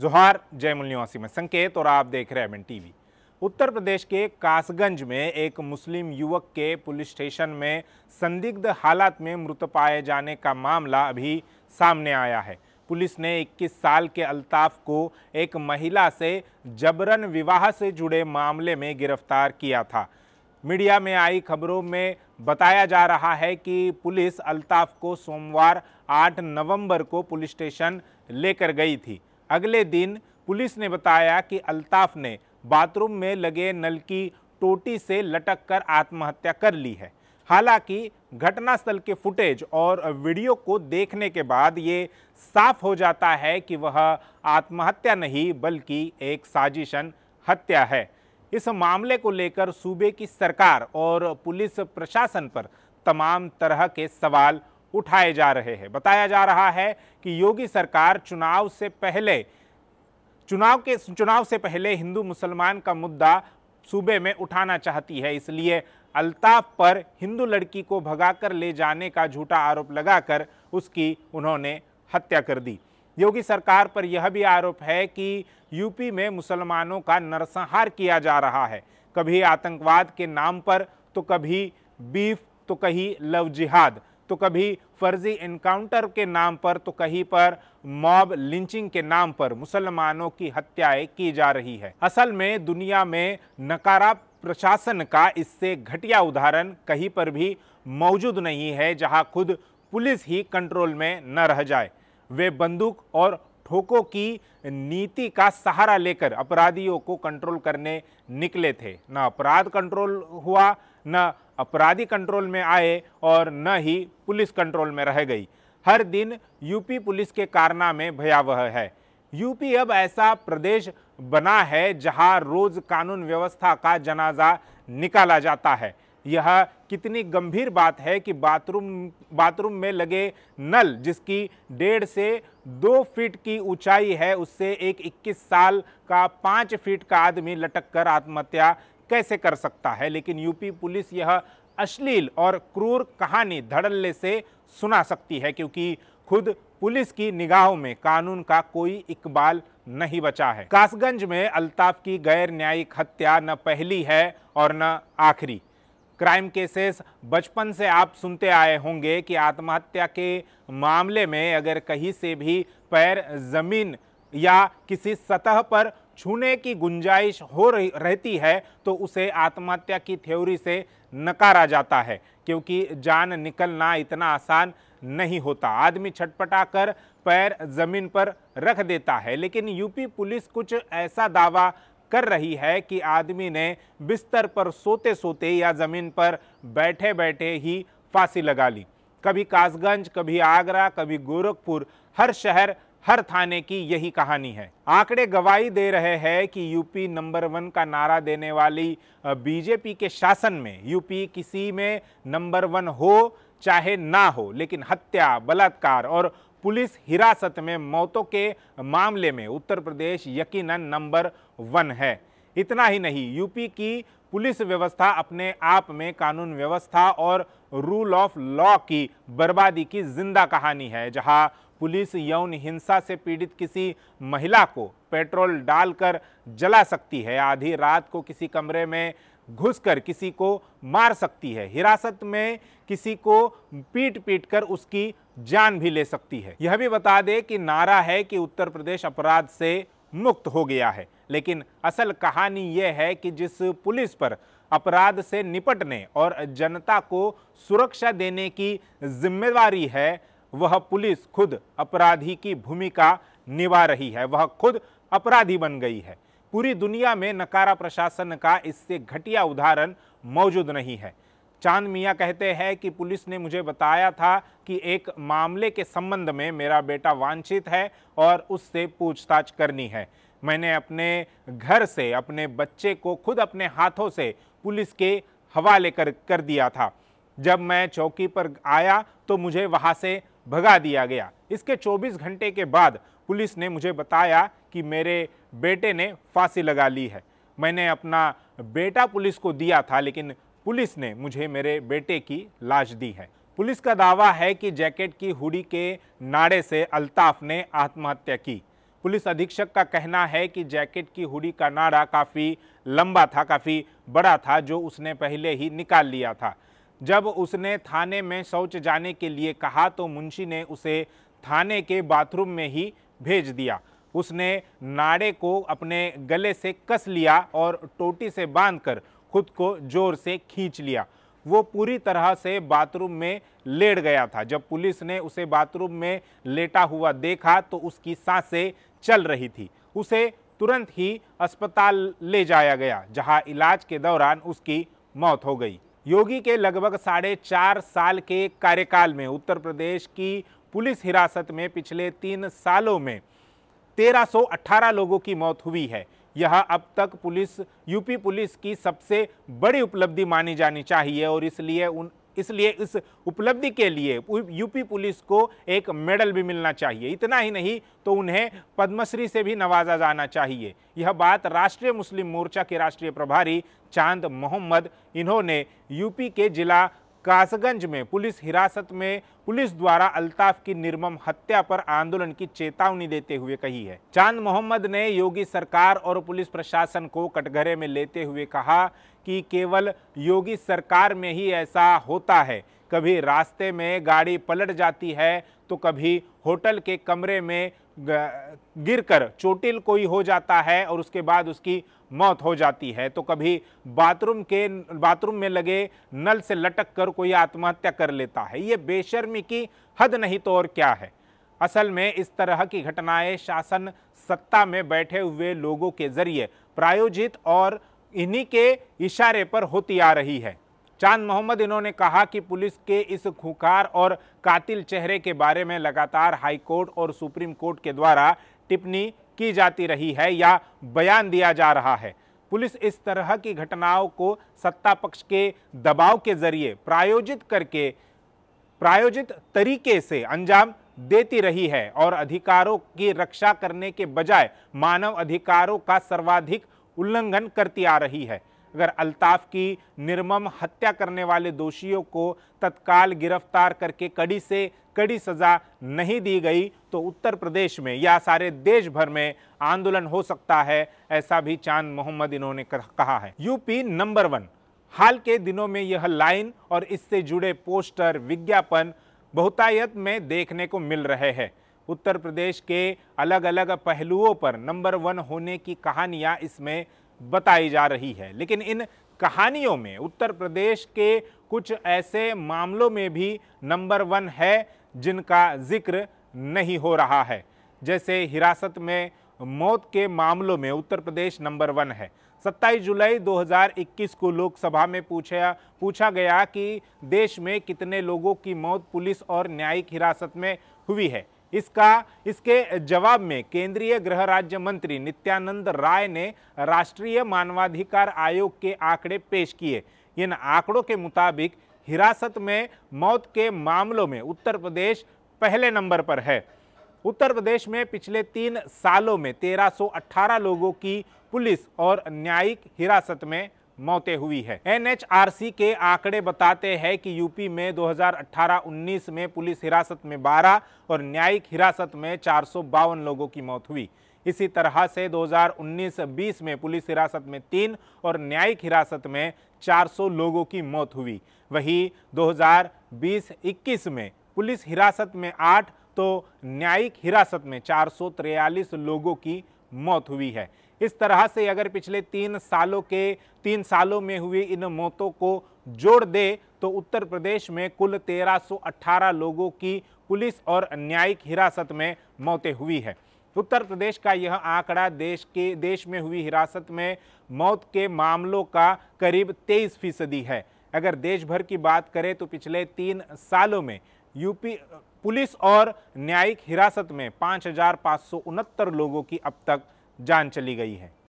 जोहार मूल निवासी में संकेत और आप देख रहे हैं एम टीवी उत्तर प्रदेश के कासगंज में एक मुस्लिम युवक के पुलिस स्टेशन में संदिग्ध हालात में मृत पाए जाने का मामला अभी सामने आया है पुलिस ने 21 साल के अल्ताफ को एक महिला से जबरन विवाह से जुड़े मामले में गिरफ्तार किया था मीडिया में आई खबरों में बताया जा रहा है कि पुलिस अल्ताफ को सोमवार 8 नवंबर को पुलिस स्टेशन लेकर गई थी अगले दिन पुलिस ने बताया कि अल्ताफ ने बाथरूम में लगे नल की टोटी से लटक कर आत्महत्या कर ली है हालांकि घटनास्थल के फुटेज और वीडियो को देखने के बाद ये साफ हो जाता है कि वह आत्महत्या नहीं बल्कि एक साजिशन हत्या है इस मामले को लेकर सूबे की सरकार और पुलिस प्रशासन पर तमाम तरह के सवाल उठाए जा रहे हैं बताया जा रहा है कि योगी सरकार चुनाव से पहले चुनाव के चुनाव से पहले हिंदू मुसलमान का मुद्दा सूबे में उठाना चाहती है इसलिए अल्ताफ पर हिंदू लड़की को भगाकर ले जाने का झूठा आरोप लगाकर उसकी उन्होंने हत्या कर दी योगी सरकार पर यह भी आरोप है कि यूपी में मुसलमानों का नरसंहार किया जा रहा है कभी आतंकवाद के नाम पर तो कभी बीफ तो कहीं लव जिहाद तो कभी फर्जी इनकाउंटर के नाम पर तो कहीं पर मॉब लिंचिंग के नाम पर मुसलमानों की हत्याएं की जा रही है असल में दुनिया में नकारा प्रशासन का इससे घटिया उदाहरण कहीं पर भी मौजूद नहीं है जहां खुद पुलिस ही कंट्रोल में न रह जाए वे बंदूक और ठोकों की नीति का सहारा लेकर अपराधियों को कंट्रोल करने निकले थे न अपराध कंट्रोल हुआ न अपराधी कंट्रोल में आए और न ही पुलिस कंट्रोल में रह गई हर दिन यूपी पुलिस के कारनामे भयावह है यूपी अब ऐसा प्रदेश बना है जहां रोज कानून व्यवस्था का जनाजा निकाला जाता है यह कितनी गंभीर बात है कि बाथरूम बाथरूम में लगे नल जिसकी डेढ़ से दो फीट की ऊंचाई है उससे एक 21 साल का पाँच फीट का आदमी लटक कर आत्महत्या कैसे कर सकता है लेकिन यूपी पुलिस यह अश्लील और क्रूर कहानी धड़ल्ले से सुना सकती है क्योंकि खुद पुलिस की निगाहों में कानून का कोई इकबाल नहीं बचा है कासगंज में अल्ताफ की गैर न्यायिक हत्या न पहली है और न आखिरी क्राइम केसेस बचपन से आप सुनते आए होंगे कि आत्महत्या के मामले में अगर कहीं से भी पैर ज़मीन या किसी सतह पर छूने की गुंजाइश हो रही रहती है तो उसे आत्महत्या की थ्योरी से नकारा जाता है क्योंकि जान निकलना इतना आसान नहीं होता आदमी छटपटा कर पैर ज़मीन पर रख देता है लेकिन यूपी पुलिस कुछ ऐसा दावा कर रही है कि आदमी ने बिस्तर पर सोते सोते या ज़मीन पर बैठे बैठे ही फांसी लगा ली कभी कासगंज कभी आगरा कभी गोरखपुर हर शहर हर थाने की यही कहानी है आंकड़े गवाही दे रहे हैं कि यूपी नंबर वन का नारा देने वाली बीजेपी के शासन में यूपी किसी में नंबर वन हो चाहे ना हो लेकिन हत्या बलात्कार और पुलिस हिरासत में मौतों के मामले में उत्तर प्रदेश यकीनन नंबर वन है इतना ही नहीं यूपी की पुलिस व्यवस्था अपने आप में कानून व्यवस्था और रूल ऑफ लॉ की बर्बादी की जिंदा कहानी है जहां पुलिस यौन हिंसा से पीड़ित किसी महिला को पेट्रोल डालकर जला सकती है आधी रात को किसी कमरे में घुसकर किसी को मार सकती है हिरासत में किसी को पीट पीट कर उसकी जान भी ले सकती है यह भी बता दे कि नारा है कि उत्तर प्रदेश अपराध से मुक्त हो गया है लेकिन असल कहानी यह है कि जिस पुलिस पर अपराध से निपटने और जनता को सुरक्षा देने की जिम्मेदारी है वह पुलिस खुद अपराधी की भूमिका निभा रही है वह खुद अपराधी बन गई है पूरी दुनिया में नकारा प्रशासन का इससे घटिया उदाहरण मौजूद नहीं है चांद मियाँ कहते हैं कि पुलिस ने मुझे बताया था कि एक मामले के संबंध में मेरा बेटा वांछित है और उससे पूछताछ करनी है मैंने अपने घर से अपने बच्चे को खुद अपने हाथों से पुलिस के हवाले कर कर दिया था जब मैं चौकी पर आया तो मुझे वहाँ से भगा दिया गया इसके 24 घंटे के बाद पुलिस ने मुझे बताया कि मेरे बेटे ने फांसी लगा ली है मैंने अपना बेटा पुलिस को दिया था लेकिन पुलिस ने मुझे मेरे बेटे की लाश दी है पुलिस का दावा है कि जैकेट की हुडी के नाड़े से अल्ताफ ने आत्महत्या की पुलिस अधीक्षक का कहना है कि जैकेट की हुडी का नाड़ा काफ़ी लंबा था काफ़ी बड़ा था जो उसने पहले ही निकाल लिया था जब उसने थाने में शौच जाने के लिए कहा तो मुंशी ने उसे थाने के बाथरूम में ही भेज दिया उसने नाड़े को अपने गले से कस लिया और टोटी से बांधकर खुद को जोर से खींच लिया वो पूरी तरह से बाथरूम में लेट गया था जब पुलिस ने उसे बाथरूम में लेटा हुआ देखा तो उसकी सांसें चल रही थी उसे तुरंत ही अस्पताल ले जाया गया जहां इलाज के दौरान उसकी मौत हो गई योगी के लगभग साढ़े चार साल के कार्यकाल में उत्तर प्रदेश की पुलिस हिरासत में पिछले तीन सालों में 1318 लोगों की मौत हुई है यह अब तक पुलिस यूपी पुलिस की सबसे बड़ी उपलब्धि मानी जानी चाहिए और इसलिए उन इसलिए इस उपलब्धि के लिए यूपी पुलिस को एक मेडल भी मिलना चाहिए इतना ही नहीं तो उन्हें पद्मश्री से भी नवाजा जाना चाहिए यह बात राष्ट्रीय मुस्लिम मोर्चा के राष्ट्रीय प्रभारी चांद मोहम्मद इन्होंने यूपी के जिला कासगंज में पुलिस हिरासत में पुलिस द्वारा अल्ताफ की निर्मम हत्या पर आंदोलन की चेतावनी देते हुए कही है चांद मोहम्मद ने योगी सरकार और पुलिस प्रशासन को कटघरे में लेते हुए कहा कि केवल योगी सरकार में ही ऐसा होता है कभी रास्ते में गाड़ी पलट जाती है तो कभी होटल के कमरे में गिरकर चोटिल कोई हो जाता है और उसके बाद उसकी मौत हो जाती है तो कभी बाथरूम के बाथरूम में लगे नल से लटक कर कोई आत्महत्या कर लेता है ये बेशर्मी की हद नहीं तो और क्या है असल में इस तरह की घटनाएं शासन सत्ता में बैठे हुए लोगों के जरिए प्रायोजित और इन्हीं के इशारे पर होती आ रही है चांद मोहम्मद इन्होंने कहा कि पुलिस के इस खुखार और कातिल चेहरे के बारे में लगातार हाईकोर्ट और सुप्रीम कोर्ट के द्वारा टिप्पणी की जाती रही है या बयान दिया जा रहा है पुलिस इस तरह की घटनाओं को सत्ता पक्ष के दबाव के जरिए प्रायोजित करके प्रायोजित तरीके से अंजाम देती रही है और अधिकारों की रक्षा करने के बजाय मानव अधिकारों का सर्वाधिक उल्लंघन करती आ रही है अगर अल्ताफ की निर्मम हत्या करने वाले दोषियों को तत्काल गिरफ्तार करके कड़ी से कड़ी सज़ा नहीं दी गई तो उत्तर प्रदेश में या सारे देश भर में आंदोलन हो सकता है ऐसा भी चांद मोहम्मद इन्होंने कहा है यूपी नंबर वन हाल के दिनों में यह लाइन और इससे जुड़े पोस्टर विज्ञापन बहुतायत में देखने को मिल रहे हैं उत्तर प्रदेश के अलग अलग पहलुओं पर नंबर वन होने की कहानियाँ इसमें बताई जा रही है लेकिन इन कहानियों में उत्तर प्रदेश के कुछ ऐसे मामलों में भी नंबर वन है जिनका जिक्र नहीं हो रहा है जैसे हिरासत में मौत के मामलों में उत्तर प्रदेश नंबर वन है 27 जुलाई 2021 को लोकसभा में पूछा पूछा गया कि देश में कितने लोगों की मौत पुलिस और न्यायिक हिरासत में हुई है इसका इसके जवाब में केंद्रीय गृह राज्य मंत्री नित्यानंद राय ने राष्ट्रीय मानवाधिकार आयोग के आंकड़े पेश किए इन आंकड़ों के मुताबिक हिरासत में मौत के मामलों में उत्तर प्रदेश पहले नंबर पर है उत्तर प्रदेश में पिछले तीन सालों में 1318 लोगों की पुलिस और न्यायिक हिरासत में मौतें हुई है एनएचआरसी के आंकड़े बताते हैं कि यूपी में 2018-19 में पुलिस हिरासत में 12 और न्यायिक हिरासत में चार लोगों की मौत हुई इसी तरह से 2019-20 में पुलिस हिरासत में तीन और न्यायिक हिरासत में 400 लोगों की मौत हुई वहीं 2020-21 में पुलिस हिरासत में आठ तो न्यायिक हिरासत में चार लोगों की मौत हुई है इस तरह से अगर पिछले तीन सालों के तीन सालों में हुई इन मौतों को जोड़ दे तो उत्तर प्रदेश में कुल 1318 लोगों की पुलिस और न्यायिक हिरासत में मौतें हुई है उत्तर प्रदेश का यह आंकड़ा देश के देश में हुई हिरासत में मौत के मामलों का करीब 23 फीसदी है अगर देश भर की बात करें तो पिछले तीन सालों में यूपी पुलिस और न्यायिक हिरासत में पाँच लोगों की अब तक जान चली गई है